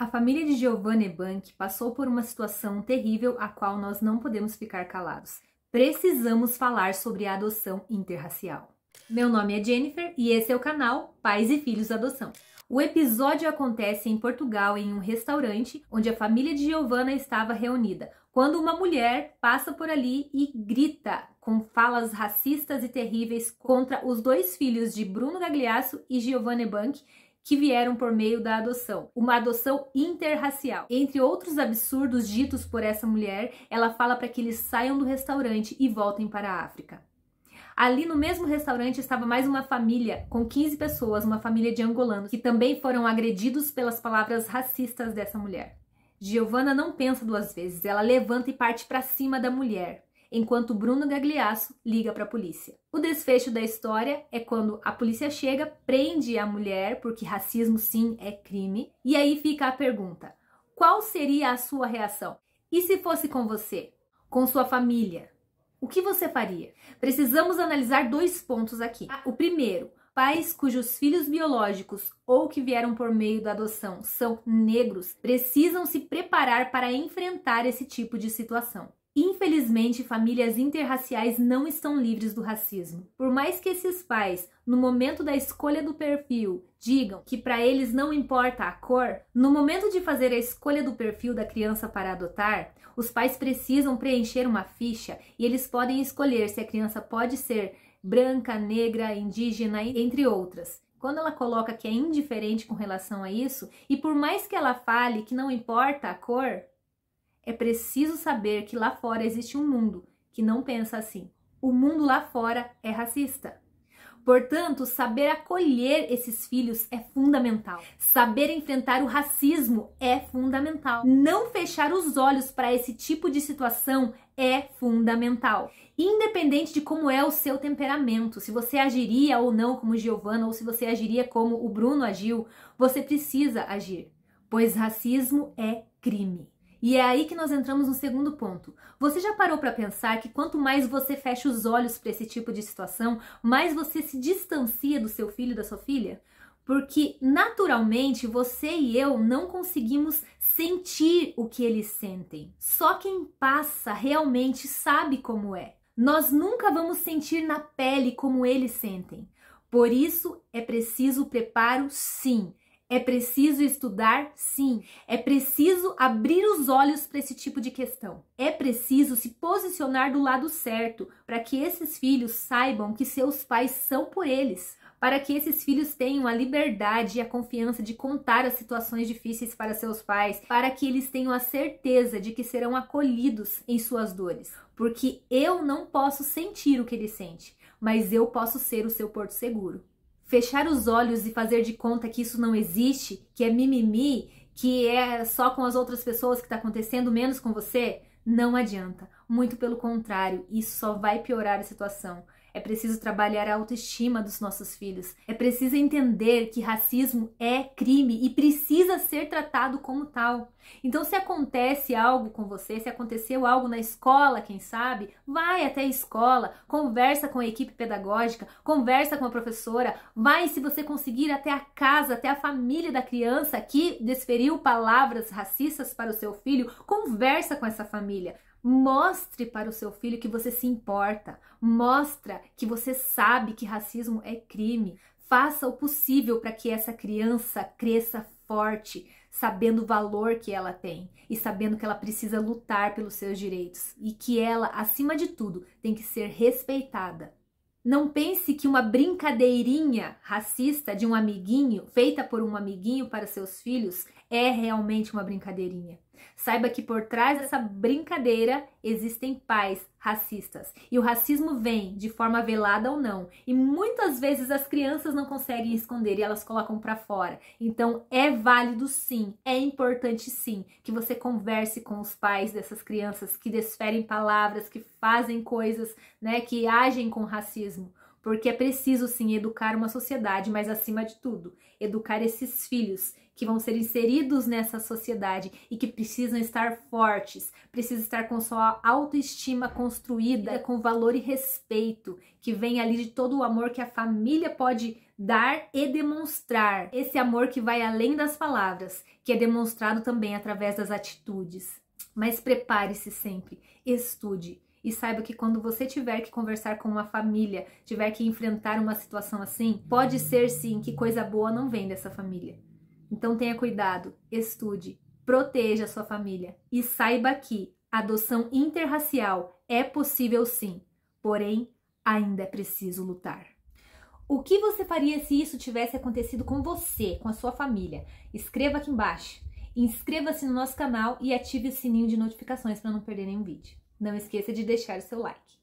A família de Giovanni Bank passou por uma situação terrível a qual nós não podemos ficar calados. Precisamos falar sobre a adoção interracial. Meu nome é Jennifer e esse é o canal Pais e Filhos Adoção. O episódio acontece em Portugal em um restaurante onde a família de Giovanna estava reunida, quando uma mulher passa por ali e grita com falas racistas e terríveis contra os dois filhos de Bruno Gagliasso e Giovanni Bank, que vieram por meio da adoção, uma adoção interracial. Entre outros absurdos ditos por essa mulher, ela fala para que eles saiam do restaurante e voltem para a África. Ali no mesmo restaurante estava mais uma família com 15 pessoas, uma família de angolanos, que também foram agredidos pelas palavras racistas dessa mulher. Giovanna não pensa duas vezes, ela levanta e parte para cima da mulher enquanto Bruno Gagliasso liga para a polícia. O desfecho da história é quando a polícia chega, prende a mulher, porque racismo sim é crime, e aí fica a pergunta: qual seria a sua reação? E se fosse com você? Com sua família? O que você faria? Precisamos analisar dois pontos aqui. Ah, o primeiro, pais cujos filhos biológicos ou que vieram por meio da adoção são negros precisam se preparar para enfrentar esse tipo de situação. Infelizmente, famílias interraciais não estão livres do racismo. Por mais que esses pais, no momento da escolha do perfil, digam que para eles não importa a cor, no momento de fazer a escolha do perfil da criança para adotar, os pais precisam preencher uma ficha e eles podem escolher se a criança pode ser branca, negra, indígena, entre outras quando ela coloca que é indiferente com relação a isso, e por mais que ela fale que não importa a cor, é preciso saber que lá fora existe um mundo que não pensa assim. O mundo lá fora é racista. Portanto, saber acolher esses filhos é fundamental. Saber enfrentar o racismo é fundamental. Não fechar os olhos para esse tipo de situação é fundamental. Independente de como é o seu temperamento, se você agiria ou não como Giovanna ou se você agiria como o Bruno agiu, você precisa agir, pois racismo é crime. E é aí que nós entramos no segundo ponto. Você já parou para pensar que quanto mais você fecha os olhos para esse tipo de situação, mais você se distancia do seu filho e da sua filha? Porque naturalmente você e eu não conseguimos sentir o que eles sentem. Só quem passa realmente sabe como é. Nós nunca vamos sentir na pele como eles sentem. Por isso é preciso preparo, sim. É preciso estudar, sim. É preciso abrir os olhos para esse tipo de questão. É preciso se posicionar do lado certo para que esses filhos saibam que seus pais são por eles, para que esses filhos tenham a liberdade e a confiança de contar as situações difíceis para seus pais, para que eles tenham a certeza de que serão acolhidos em suas dores. Porque eu não posso sentir o que ele sente, mas eu posso ser o seu porto seguro fechar os olhos e fazer de conta que isso não existe, que é mimimi, que é só com as outras pessoas que está acontecendo, menos com você, não adianta. Muito pelo contrário, isso só vai piorar a situação. É preciso trabalhar a autoestima dos nossos filhos. É preciso entender que racismo é crime e precisa ser tratado como tal. Então, se acontece algo com você, se aconteceu algo na escola, quem sabe, vai até a escola, conversa com a equipe pedagógica, conversa com a professora, vai, se você conseguir, até a casa, até a família da criança que desferiu palavras racistas para o seu filho, conversa com essa família. Mostre para o seu filho que você se importa. Mostra que você sabe que racismo é crime. Faça o possível para que essa criança cresça forte, sabendo o valor que ela tem e sabendo que ela precisa lutar pelos seus direitos e que ela, acima de tudo, tem que ser respeitada. Não pense que uma brincadeirinha racista de um amiguinho, feita por um amiguinho para seus filhos, é realmente uma brincadeirinha. Saiba que por trás dessa brincadeira existem pais racistas. E o racismo vem de forma velada ou não. E muitas vezes as crianças não conseguem esconder e elas colocam para fora. Então é válido sim, é importante sim que você converse com os pais dessas crianças que desferem palavras, que fazem coisas, né, que agem com racismo porque é preciso sim educar uma sociedade, mas acima de tudo, educar esses filhos que vão ser inseridos nessa sociedade e que precisam estar fortes, precisam estar com sua autoestima construída, com valor e respeito, que vem ali de todo o amor que a família pode dar e demonstrar. Esse amor que vai além das palavras, que é demonstrado também através das atitudes. Mas prepare-se sempre, estude e saiba que quando você tiver que conversar com uma família, tiver que enfrentar uma situação assim, pode ser sim que coisa boa não vem dessa família então tenha cuidado, estude, proteja a sua família e saiba que adoção interracial é possível sim, porém ainda é preciso lutar. O que você faria se isso tivesse acontecido com você, com a sua família? Escreva aqui embaixo. Inscreva-se no nosso canal e ative o sininho de notificações para não perder nenhum vídeo. Não esqueça de deixar o seu like.